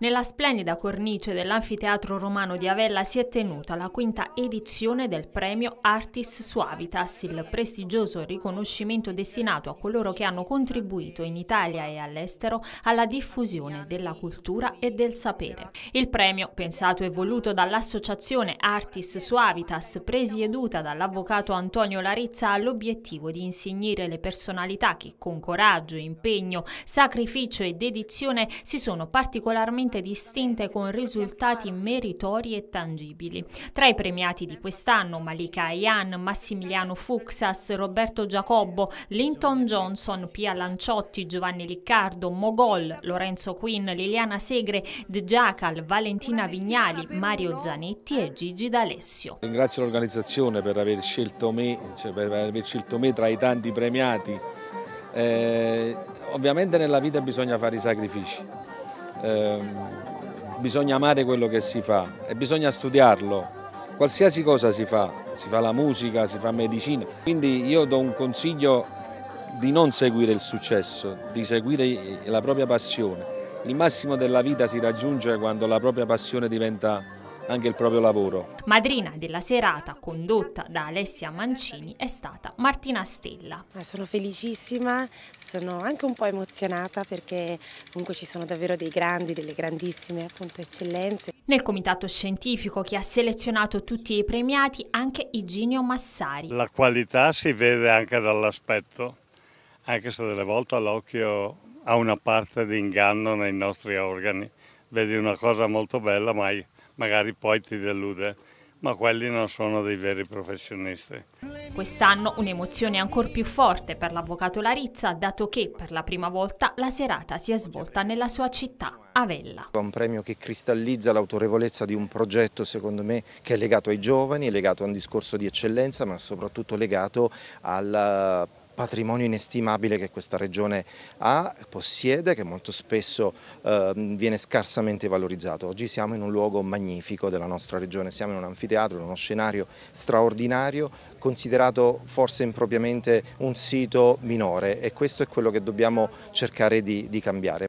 Nella splendida cornice dell'anfiteatro romano di Avella si è tenuta la quinta edizione del premio Artis Suavitas, il prestigioso riconoscimento destinato a coloro che hanno contribuito in Italia e all'estero alla diffusione della cultura e del sapere. Il premio, pensato e voluto dall'associazione Artis Suavitas, presieduta dall'avvocato Antonio Larizza, ha l'obiettivo di insignire le personalità che con coraggio, impegno, sacrificio e dedizione si sono particolarmente particolarmente distinte con risultati meritori e tangibili. Tra i premiati di quest'anno Malika Ayan, Massimiliano Fuxas, Roberto Giacobbo, Linton Johnson, Pia Lanciotti, Giovanni Liccardo, Mogol, Lorenzo Quinn, Liliana Segre, Djakal, Valentina Vignali, Mario Zanetti e Gigi D'Alessio. Ringrazio l'organizzazione per aver scelto me, cioè per aver scelto me tra i tanti premiati. Eh, ovviamente nella vita bisogna fare i sacrifici, Ehm, bisogna amare quello che si fa e bisogna studiarlo. Qualsiasi cosa si fa, si fa la musica, si fa medicina. Quindi io do un consiglio di non seguire il successo, di seguire la propria passione. Il massimo della vita si raggiunge quando la propria passione diventa anche il proprio lavoro. Madrina della serata condotta da Alessia Mancini è stata Martina Stella. Eh, sono felicissima, sono anche un po' emozionata perché comunque ci sono davvero dei grandi, delle grandissime appunto eccellenze. Nel comitato scientifico che ha selezionato tutti i premiati anche Iginio Massari. La qualità si vede anche dall'aspetto, anche se delle volte l'occhio ha una parte di inganno nei nostri organi. Vedi una cosa molto bella ma magari poi ti delude, ma quelli non sono dei veri professionisti. Quest'anno un'emozione ancora più forte per l'avvocato Larizza, dato che per la prima volta la serata si è svolta nella sua città, Avella. È un premio che cristallizza l'autorevolezza di un progetto, secondo me, che è legato ai giovani, è legato a un discorso di eccellenza, ma soprattutto legato al eh, patrimonio inestimabile che questa regione ha, possiede, che molto spesso eh, viene scarsamente valorizzato. Oggi siamo in un luogo magnifico della nostra regione, siamo in un anfiteatro, in uno scenario straordinario, considerato forse impropriamente un sito minore e questo è quello che dobbiamo cercare di, di cambiare.